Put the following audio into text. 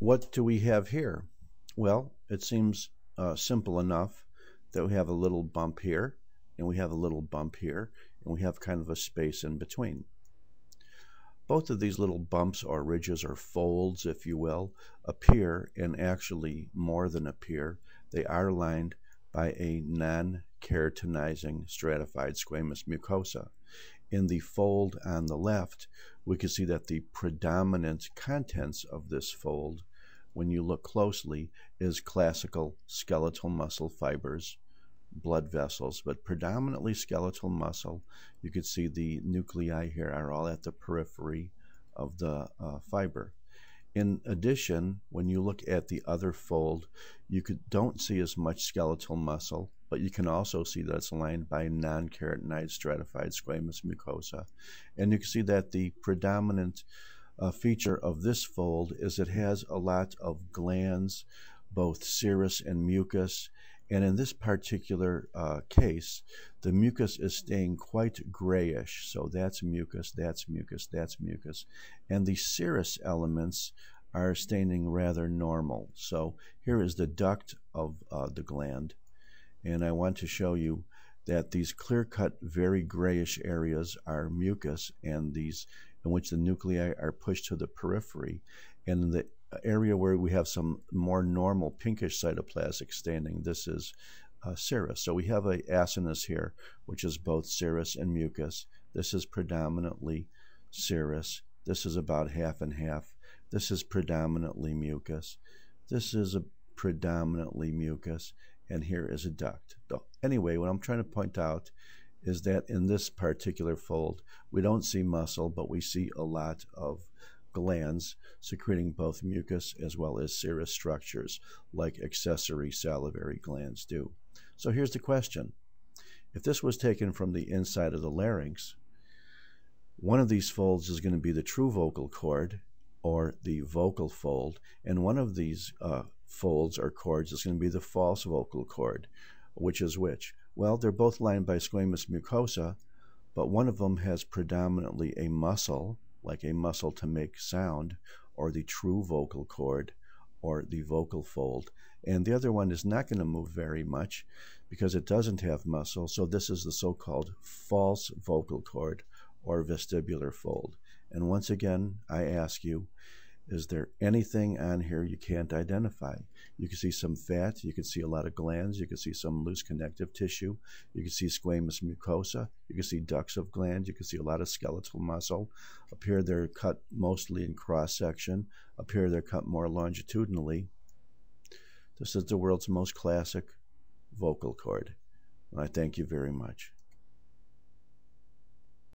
what do we have here? Well, it seems uh, simple enough that we have a little bump here, and we have a little bump here, and we have kind of a space in between. Both of these little bumps or ridges or folds, if you will, appear and actually more than appear. They are lined by a non-keratinizing stratified squamous mucosa. In the fold on the left, we can see that the predominant contents of this fold when you look closely, is classical skeletal muscle fibers, blood vessels, but predominantly skeletal muscle. You can see the nuclei here are all at the periphery of the uh, fiber. In addition, when you look at the other fold, you could, don't see as much skeletal muscle, but you can also see that it's lined by non-keratinized stratified squamous mucosa. And you can see that the predominant a feature of this fold is it has a lot of glands, both serous and mucus. And in this particular uh, case, the mucus is staying quite grayish. So that's mucus, that's mucus, that's mucus. And the serous elements are staining rather normal. So here is the duct of uh, the gland. And I want to show you that these clear-cut, very grayish areas are mucus, and these in which the nuclei are pushed to the periphery. And in the area where we have some more normal pinkish cytoplasmic staining, this is uh, serous. So we have a acinus here, which is both serous and mucus. This is predominantly serous. This is about half and half. This is predominantly mucus. This is a predominantly mucus. And here is a duct. Anyway, what I'm trying to point out is that in this particular fold, we don't see muscle, but we see a lot of glands secreting both mucus as well as serous structures, like accessory salivary glands do. So here's the question. If this was taken from the inside of the larynx, one of these folds is going to be the true vocal cord or the vocal fold, and one of these uh, folds or cords is going to be the false vocal cord. Which is which? Well, they're both lined by squamous mucosa, but one of them has predominantly a muscle, like a muscle to make sound, or the true vocal cord, or the vocal fold. And the other one is not going to move very much because it doesn't have muscle. So this is the so-called false vocal cord or vestibular fold. And once again, I ask you, is there anything on here you can't identify? You can see some fat, you can see a lot of glands, you can see some loose connective tissue, you can see squamous mucosa, you can see ducts of gland, you can see a lot of skeletal muscle. Up here they're cut mostly in cross section, up here they're cut more longitudinally. This is the world's most classic vocal cord. I thank you very much.